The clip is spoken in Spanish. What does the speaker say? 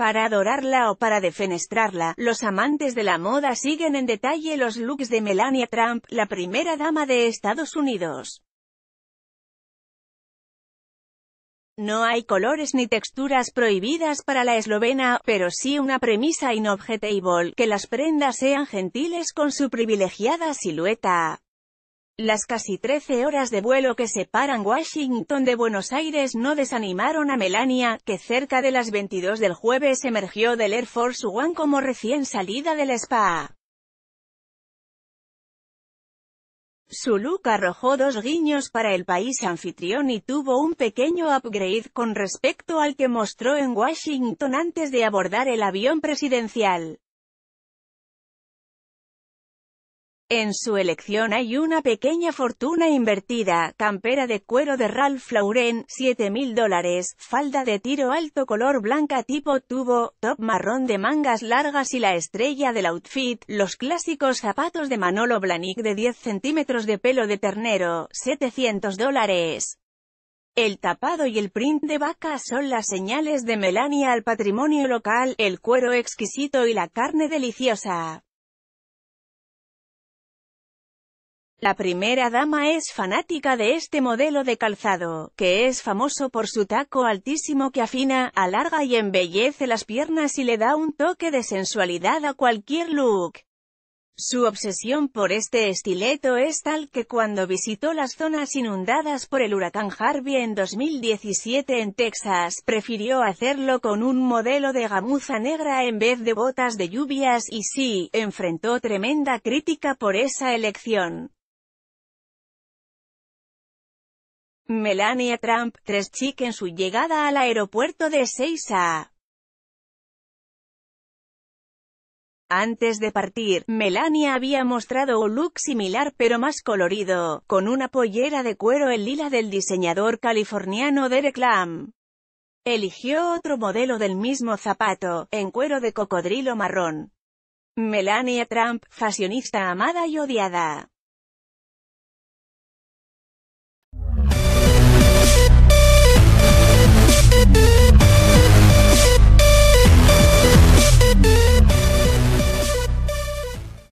Para adorarla o para defenestrarla, los amantes de la moda siguen en detalle los looks de Melania Trump, la primera dama de Estados Unidos. No hay colores ni texturas prohibidas para la eslovena, pero sí una premisa inobjetable, que las prendas sean gentiles con su privilegiada silueta. Las casi 13 horas de vuelo que separan Washington de Buenos Aires no desanimaron a Melania, que cerca de las 22 del jueves emergió del Air Force One como recién salida del spa. Su look arrojó dos guiños para el país anfitrión y tuvo un pequeño upgrade con respecto al que mostró en Washington antes de abordar el avión presidencial. En su elección hay una pequeña fortuna invertida, campera de cuero de Ralph Lauren, 7.000 dólares, falda de tiro alto color blanca tipo tubo, top marrón de mangas largas y la estrella del outfit, los clásicos zapatos de Manolo Blahnik de 10 centímetros de pelo de ternero, 700 dólares. El tapado y el print de vaca son las señales de Melania al patrimonio local, el cuero exquisito y la carne deliciosa. La primera dama es fanática de este modelo de calzado, que es famoso por su taco altísimo que afina, alarga y embellece las piernas y le da un toque de sensualidad a cualquier look. Su obsesión por este estileto es tal que cuando visitó las zonas inundadas por el huracán Harvey en 2017 en Texas, prefirió hacerlo con un modelo de gamuza negra en vez de botas de lluvias y sí, enfrentó tremenda crítica por esa elección. Melania Trump, tres chic en su llegada al aeropuerto de Seiza. Antes de partir, Melania había mostrado un look similar pero más colorido, con una pollera de cuero en lila del diseñador californiano Derek Lam. Eligió otro modelo del mismo zapato, en cuero de cocodrilo marrón. Melania Trump, fashionista amada y odiada.